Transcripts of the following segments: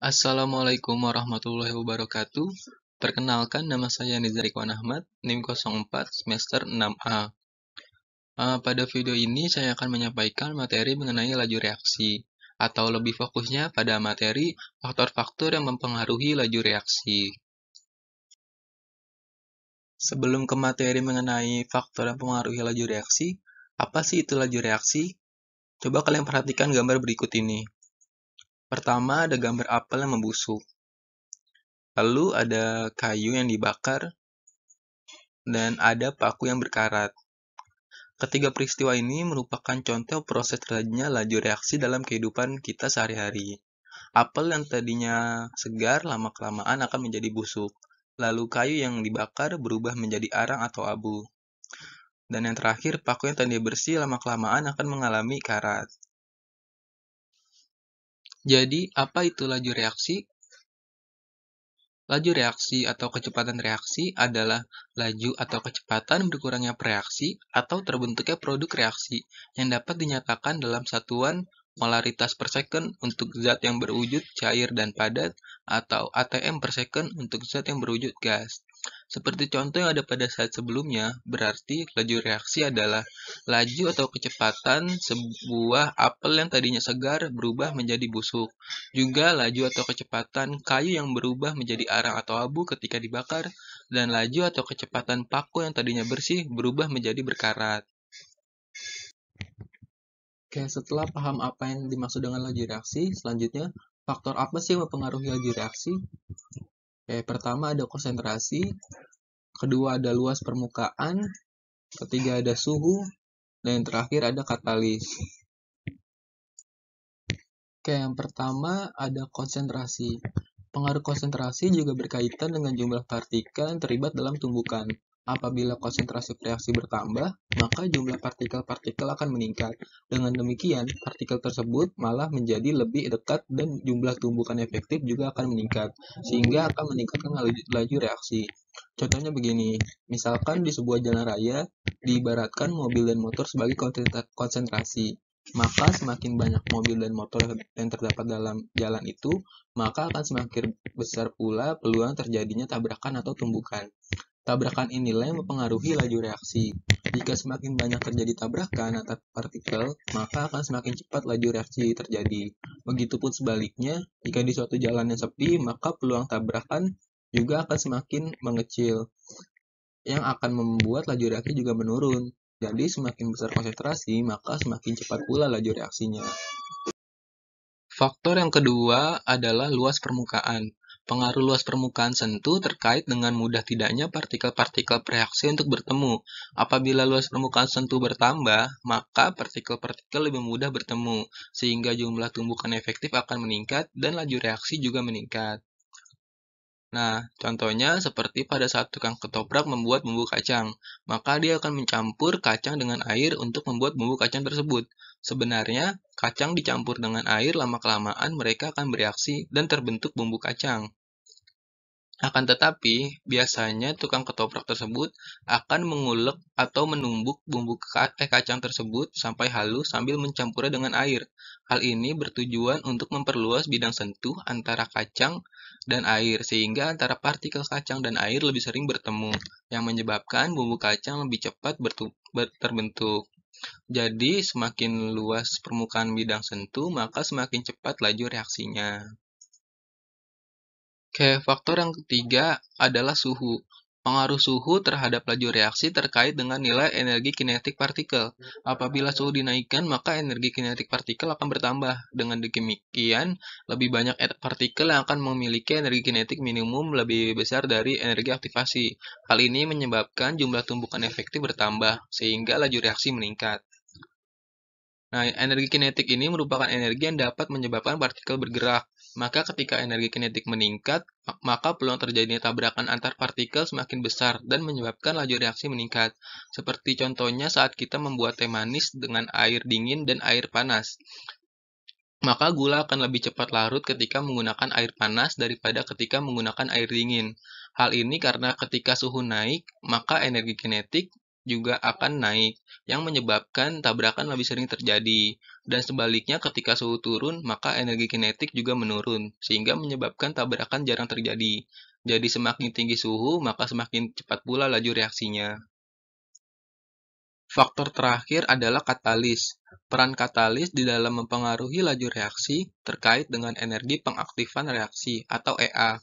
Assalamualaikum warahmatullahi wabarakatuh. Perkenalkan nama saya Nizar Ahmad, NIM 04 semester 6A. Eh, pada video ini saya akan menyampaikan materi mengenai laju reaksi atau lebih fokusnya pada materi faktor-faktor yang mempengaruhi laju reaksi. Sebelum ke materi mengenai faktor yang mempengaruhi laju reaksi, apa sih itu laju reaksi? Coba kalian perhatikan gambar berikut ini. Pertama ada gambar apel yang membusuk. Lalu ada kayu yang dibakar dan ada paku yang berkarat. Ketiga peristiwa ini merupakan contoh proses terjadinya laju reaksi dalam kehidupan kita sehari-hari. Apel yang tadinya segar lama-kelamaan akan menjadi busuk, lalu kayu yang dibakar berubah menjadi arang atau abu. Dan yang terakhir, paku yang tadinya bersih lama-kelamaan akan mengalami karat. Jadi, apa itu laju reaksi? Laju reaksi atau kecepatan reaksi adalah laju atau kecepatan berkurangnya reaksi atau terbentuknya produk reaksi yang dapat dinyatakan dalam satuan molaritas per second untuk zat yang berwujud cair dan padat atau ATM per second untuk zat yang berwujud gas. Seperti contoh yang ada pada saat sebelumnya, berarti laju reaksi adalah laju atau kecepatan sebuah apel yang tadinya segar berubah menjadi busuk. Juga laju atau kecepatan kayu yang berubah menjadi arang atau abu ketika dibakar, dan laju atau kecepatan paku yang tadinya bersih berubah menjadi berkarat. Oke, setelah paham apa yang dimaksud dengan laju reaksi, selanjutnya faktor apa sih yang mempengaruhi laju reaksi? Oke, pertama ada konsentrasi, kedua ada luas permukaan, ketiga ada suhu, dan yang terakhir ada katalis. Oke, yang pertama ada konsentrasi. Pengaruh konsentrasi juga berkaitan dengan jumlah partikel yang terlibat dalam tumbukan. Apabila konsentrasi reaksi bertambah, maka jumlah partikel-partikel akan meningkat. Dengan demikian, partikel tersebut malah menjadi lebih dekat dan jumlah tumbukan efektif juga akan meningkat, sehingga akan meningkatkan laju reaksi. Contohnya begini, misalkan di sebuah jalan raya diibaratkan mobil dan motor sebagai konsentrasi. Maka semakin banyak mobil dan motor yang terdapat dalam jalan itu, maka akan semakin besar pula peluang terjadinya tabrakan atau tumbukan. Tabrakan inilah yang mempengaruhi laju reaksi. Jika semakin banyak terjadi tabrakan atau partikel, maka akan semakin cepat laju reaksi terjadi. Begitupun sebaliknya, jika di suatu jalan yang sepi, maka peluang tabrakan juga akan semakin mengecil yang akan membuat laju reaksi juga menurun. Jadi semakin besar konsentrasi, maka semakin cepat pula laju reaksinya. Faktor yang kedua adalah luas permukaan. Pengaruh luas permukaan sentuh terkait dengan mudah tidaknya partikel-partikel reaksi untuk bertemu. Apabila luas permukaan sentuh bertambah, maka partikel-partikel lebih mudah bertemu, sehingga jumlah tumbukan efektif akan meningkat dan laju reaksi juga meningkat. Nah, contohnya seperti pada saat tukang ketoprak membuat bumbu kacang, maka dia akan mencampur kacang dengan air untuk membuat bumbu kacang tersebut. Sebenarnya, kacang dicampur dengan air lama-kelamaan mereka akan bereaksi dan terbentuk bumbu kacang. Akan tetapi, biasanya tukang ketoprak tersebut akan mengulek atau menumbuk bumbu eh, kacang tersebut sampai halus sambil mencampurnya dengan air. Hal ini bertujuan untuk memperluas bidang sentuh antara kacang dan air, sehingga antara partikel kacang dan air lebih sering bertemu, yang menyebabkan bumbu kacang lebih cepat terbentuk. Jadi, semakin luas permukaan bidang sentuh, maka semakin cepat laju reaksinya. Oke, faktor yang ketiga adalah suhu. Pengaruh suhu terhadap laju reaksi terkait dengan nilai energi kinetik partikel. Apabila suhu dinaikkan, maka energi kinetik partikel akan bertambah. Dengan demikian, lebih banyak partikel yang akan memiliki energi kinetik minimum lebih besar dari energi aktivasi. Hal ini menyebabkan jumlah tumbukan efektif bertambah, sehingga laju reaksi meningkat. Nah, energi kinetik ini merupakan energi yang dapat menyebabkan partikel bergerak. Maka ketika energi kinetik meningkat, maka peluang terjadinya tabrakan antar partikel semakin besar dan menyebabkan laju reaksi meningkat. Seperti contohnya saat kita membuat teh manis dengan air dingin dan air panas. Maka gula akan lebih cepat larut ketika menggunakan air panas daripada ketika menggunakan air dingin. Hal ini karena ketika suhu naik, maka energi kinetik juga akan naik, yang menyebabkan tabrakan lebih sering terjadi. Dan sebaliknya ketika suhu turun, maka energi kinetik juga menurun, sehingga menyebabkan tabrakan jarang terjadi. Jadi semakin tinggi suhu, maka semakin cepat pula laju reaksinya. Faktor terakhir adalah katalis. Peran katalis di dalam mempengaruhi laju reaksi terkait dengan energi pengaktifan reaksi atau EA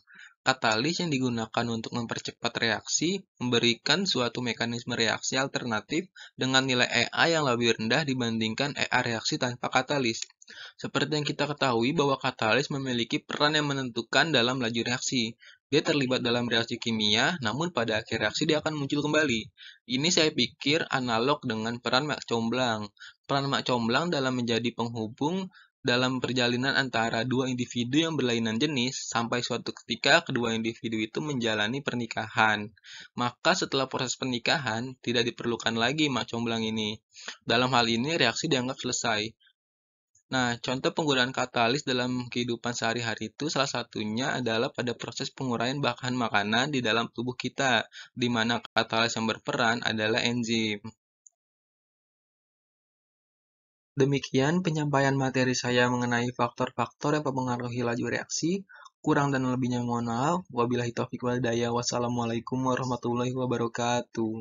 Katalis yang digunakan untuk mempercepat reaksi memberikan suatu mekanisme reaksi alternatif dengan nilai EA yang lebih rendah dibandingkan EA reaksi tanpa katalis. Seperti yang kita ketahui bahwa katalis memiliki peran yang menentukan dalam laju reaksi. Dia terlibat dalam reaksi kimia, namun pada akhir reaksi dia akan muncul kembali. Ini saya pikir analog dengan peran mak comblang. Peran mak comblang dalam menjadi penghubung dalam perjalanan antara dua individu yang berlainan jenis sampai suatu ketika kedua individu itu menjalani pernikahan. Maka setelah proses pernikahan tidak diperlukan lagi mak comblang ini. Dalam hal ini reaksi dianggap selesai. Nah, contoh penggunaan katalis dalam kehidupan sehari-hari itu salah satunya adalah pada proses penguraian bahan makanan di dalam tubuh kita, di mana katalis yang berperan adalah enzim. Demikian penyampaian materi saya mengenai faktor-faktor yang mempengaruhi laju reaksi. Kurang dan lebihnya mohon maaf. Wabillahi taufiq wal daya. Wassalamualaikum warahmatullahi wabarakatuh.